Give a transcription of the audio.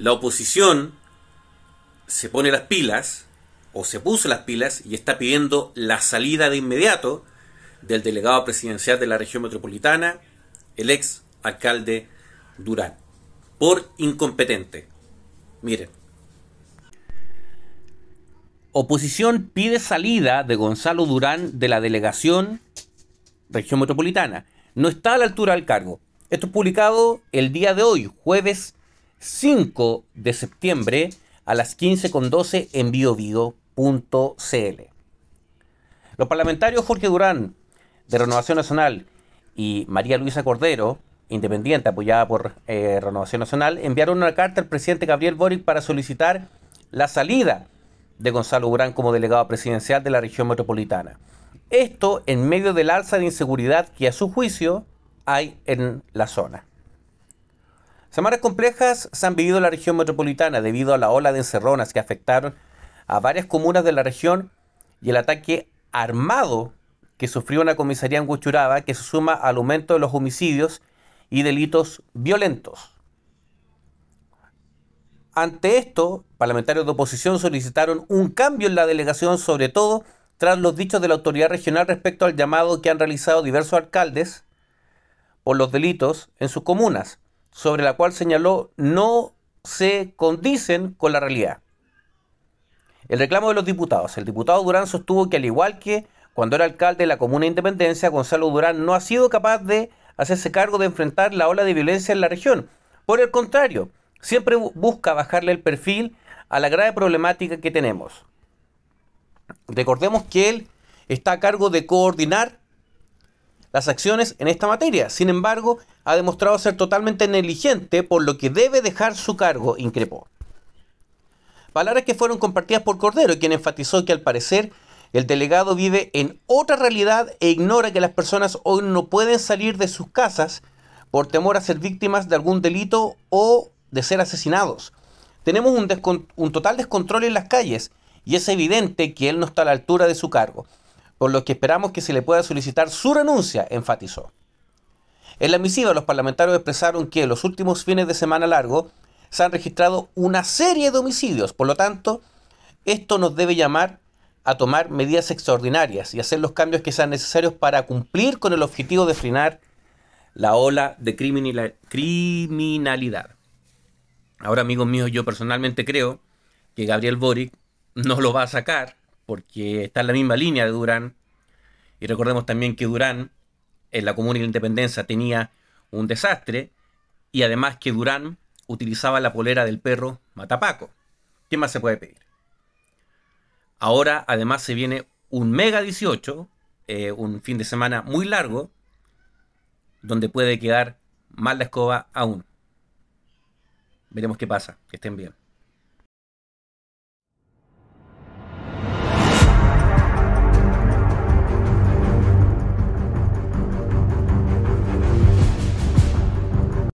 La oposición se pone las pilas, o se puso las pilas, y está pidiendo la salida de inmediato del delegado presidencial de la región metropolitana, el ex alcalde Durán, por incompetente. Miren. Oposición pide salida de Gonzalo Durán de la delegación región metropolitana. No está a la altura del cargo. Esto es publicado el día de hoy, jueves 5 de septiembre a las 15.12 en biovigo.cl. Los parlamentarios Jorge Durán, de Renovación Nacional, y María Luisa Cordero, independiente, apoyada por eh, Renovación Nacional, enviaron una carta al presidente Gabriel Boric para solicitar la salida de Gonzalo Durán como delegado presidencial de la región metropolitana. Esto en medio del alza de inseguridad que a su juicio hay en la zona. Semanas complejas se han vivido en la región metropolitana debido a la ola de encerronas que afectaron a varias comunas de la región y el ataque armado que sufrió una comisaría en que se suma al aumento de los homicidios y delitos violentos. Ante esto, parlamentarios de oposición solicitaron un cambio en la delegación, sobre todo tras los dichos de la autoridad regional respecto al llamado que han realizado diversos alcaldes por los delitos en sus comunas sobre la cual señaló no se condicen con la realidad. El reclamo de los diputados. El diputado Durán sostuvo que al igual que cuando era alcalde de la Comuna Independencia, Gonzalo Durán no ha sido capaz de hacerse cargo de enfrentar la ola de violencia en la región. Por el contrario, siempre busca bajarle el perfil a la grave problemática que tenemos. Recordemos que él está a cargo de coordinar las acciones en esta materia. Sin embargo, ha demostrado ser totalmente negligente, por lo que debe dejar su cargo, increpó. Palabras que fueron compartidas por Cordero, quien enfatizó que al parecer el delegado vive en otra realidad e ignora que las personas hoy no pueden salir de sus casas por temor a ser víctimas de algún delito o de ser asesinados. Tenemos un, total descontrol en las calles y es evidente que él no está a la altura de su cargo por lo que esperamos que se le pueda solicitar su renuncia, enfatizó. En la misiva, los parlamentarios expresaron que los últimos fines de semana largo se han registrado una serie de homicidios. Por lo tanto, esto nos debe llamar a tomar medidas extraordinarias y hacer los cambios que sean necesarios para cumplir con el objetivo de frenar la ola de criminalidad. Ahora, amigos míos, yo personalmente creo que Gabriel Boric no lo va a sacar porque está en la misma línea de Durán. Y recordemos también que Durán, en la Comuna de Independencia, tenía un desastre, y además que Durán utilizaba la polera del perro Matapaco. ¿Qué más se puede pedir? Ahora, además, se viene un Mega 18, eh, un fin de semana muy largo, donde puede quedar mal la escoba aún. Veremos qué pasa. Que estén bien.